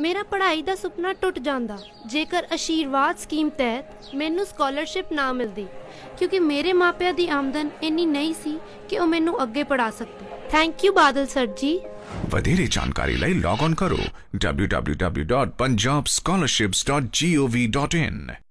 ਮੇਰਾ ਪੜ੍ਹਾਈ ਦਾ ਸੁਪਨਾ ਟੁੱਟ ਜਾਂਦਾ ਜੇਕਰ ਅਸ਼ੀਰਵਾਦ ਸਕੀਮ ਤਹਿਤ ਮੈਨੂੰ ਸਕਾਲਰਸ਼ਿਪ ਨਾ ਮਿਲਦੀ ਕਿਉਂਕਿ ਮੇਰੇ ਮਾਪਿਆਂ ਦੀ ਆਮਦਨ ਇੰਨੀ ਨਹੀਂ ਸੀ ਕਿ ਉਹ ਮੈਨੂੰ ਅੱਗੇ ਪੜਾ ਸਕਦੇ ਥੈਂਕ ਯੂ ਬਾਦਲ ਸਰ ਜੀ ਵਧੇਰੇ ਜਾਣਕਾਰੀ ਲਈ ਲੌਗ ਆਨ ਕਰੋ www.punjabscholarships.gov.in